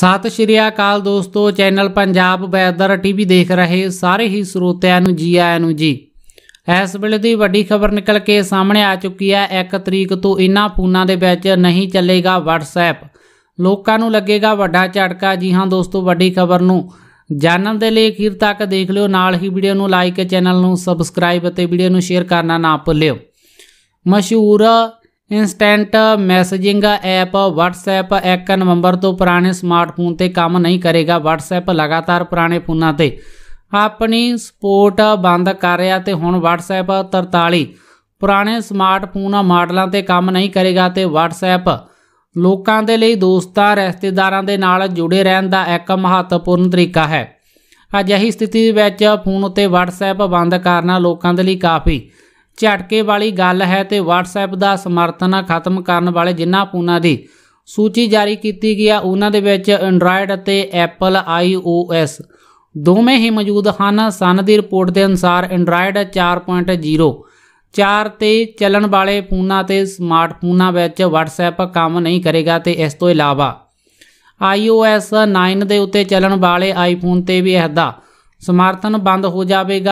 ਸਤਿ ਸ਼੍ਰੀ ਅਕਾਲ ਦੋਸਤੋ channel Punjab weather TV ਦੇਖ ਰਹੇ ਸਾਰੇ ਹੀ ਸਰੋਤਿਆਂ ਨੂੰ ਜੀ ਆਇਆਂ ਨੂੰ ਜੀ ਇਸ ਵੇਲੇ ਦੀ ਵੱਡੀ ਖਬਰ ਨਿਕਲ ਕੇ ਸਾਹਮਣੇ ਆ ਚੁੱਕੀ ਹੈ 1 ਤਰੀਕ ਤੋਂ ਇਨ੍ਹਾਂ ਫੋਨਾਂ ਦੇ ਵਿੱਚ ਨਹੀਂ ਚੱਲੇਗਾ WhatsApp ਲੋਕਾਂ ਨੂੰ ਲੱਗੇਗਾ ਵੱਡਾ ਝਟਕਾ ਜੀ ਹਾਂ ਦੋਸਤੋ ਵੱਡੀ ਖਬਰ ਨੂੰ ਜਾਣਨ ਦੇ ਲਈ ਅਖੀਰ ਤੱਕ ਦੇਖ ਲਿਓ ਨਾਲ ਹੀ ਵੀਡੀਓ ਨੂੰ ਲਾਈਕ ਚੈਨਲ ਨੂੰ ਸਬਸਕ੍ਰਾਈਬ ਅਤੇ ਵੀਡੀਓ ਨੂੰ ਸ਼ੇਅਰ ਕਰਨਾ ਨਾ ਭੁੱਲਿਓ ਮਸ਼ਹੂਰ ਇਨਸਟੈਂਟ ਮੈਸੇਜਿੰਗ ਐਪ WhatsApp 1 ਨਵੰਬਰ ਤੋਂ ਪੁਰਾਣੇ ਸਮਾਰਟਫੋਨ ਤੇ ਕੰਮ ਨਹੀਂ ਕਰੇਗਾ WhatsApp ਲਗਾਤਾਰ ਪੁਰਾਣੇ ਫੋਨਾਂ ਤੇ ਆਪਣੀ ਸਪੋਰਟ ਬੰਦ ਕਰ ਰਿਹਾ ਤੇ ਹੁਣ WhatsApp 43 ਪੁਰਾਣੇ ਸਮਾਰਟਫੋਨ ਮਾਡਲਾਂ ਤੇ ਕੰਮ ਨਹੀਂ ਕਰੇਗਾ ਤੇ WhatsApp ਲੋਕਾਂ ਦੇ ਲਈ ਦੋਸਤਾਂ ਰਿਸ਼ਤੇਦਾਰਾਂ ਦੇ ਨਾਲ ਜੁੜੇ ਰਹਿਣ ਦਾ ਇੱਕ ਮਹੱਤਵਪੂਰਨ ਤਰੀਕਾ ਹੈ ਅਜਿਹੀ ਸਥਿਤੀ ਵਿੱਚ ਫੋਨ ਉੱਤੇ WhatsApp ਬੰਦ ਕਰਨਾ ਲੋਕਾਂ ਦੇ ਲਈ ਕਾਫੀ ਝਟਕੇ ਵਾਲੀ ਗੱਲ ਹੈ ਤੇ WhatsApp ਦਾ ਸਮਰਥਨ ਖਤਮ ਕਰਨ ਵਾਲੇ ਜਿਨ੍ਹਾਂ ਫੋਨਾਂ ਦੀ ਸੂਚੀ ਜਾਰੀ ਕੀਤੀ ਗਈ ਆ ਉਹਨਾਂ ਦੇ ਵਿੱਚ Android ਅਤੇ Apple iOS ਦੋਵੇਂ ਹੀ ਮੌਜੂਦ ਹਨ ਸਨ ਦੀ ਰਿਪੋਰਟ ਦੇ ਅਨੁਸਾਰ Android 4.0 4 ਤੇ ਚੱਲਣ ਵਾਲੇ ਫੋਨਾਂ ਤੇ ਸਮਾਰਟਫੋਨਾਂ ਵਿੱਚ WhatsApp ਕੰਮ ਨਹੀਂ ਕਰੇਗਾ ਤੇ ਇਸ ਤੋਂ ਇਲਾਵਾ iOS 9 ਦੇ ਉੱਤੇ ਚੱਲਣ ਵਾਲੇ iPhone ਤੇ ਵੀ ਇਹਦਾ ਸਮਰਥਨ ਬੰਦ ਹੋ ਜਾਵੇਗਾ